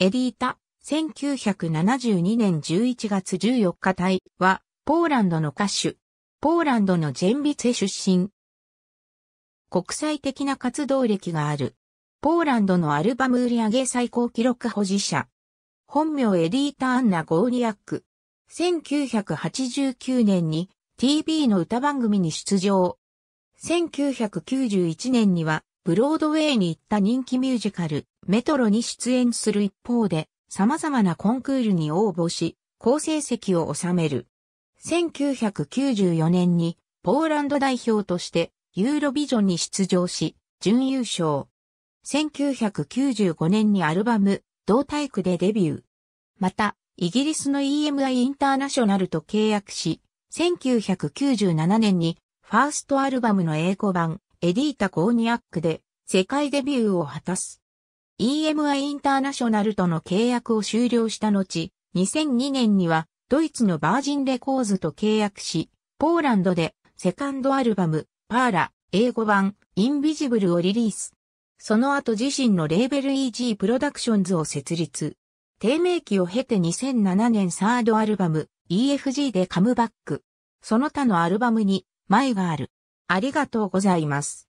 エディータ、1972年11月14日隊は、ポーランドの歌手、ポーランドのジェンビツェ出身。国際的な活動歴がある。ポーランドのアルバム売上最高記録保持者。本名エディータ・アンナ・ゴーリアック。1989年に TV の歌番組に出場。1991年にはブロードウェイに行った人気ミュージカル、メトロに出演する一方で、様々なコンクールに応募し、好成績を収める。1994年に、ポーランド代表として、ユーロビジョンに出場し、準優勝。1995年にアルバム、同体育でデビュー。また、イギリスの EMI インターナショナルと契約し、1997年にファーストアルバムの英語版、エディータ・コーニアックで世界デビューを果たす。EMI インターナショナルとの契約を終了した後、2002年にはドイツのバージンレコーズと契約し、ポーランドでセカンドアルバム、パーラ、英語版、インビジブルをリリース。その後自身のレーベル EG プロダクションズを設立。低迷期を経て2007年サードアルバム、EFG でカムバック。その他のアルバムに、マイがある。ありがとうございます。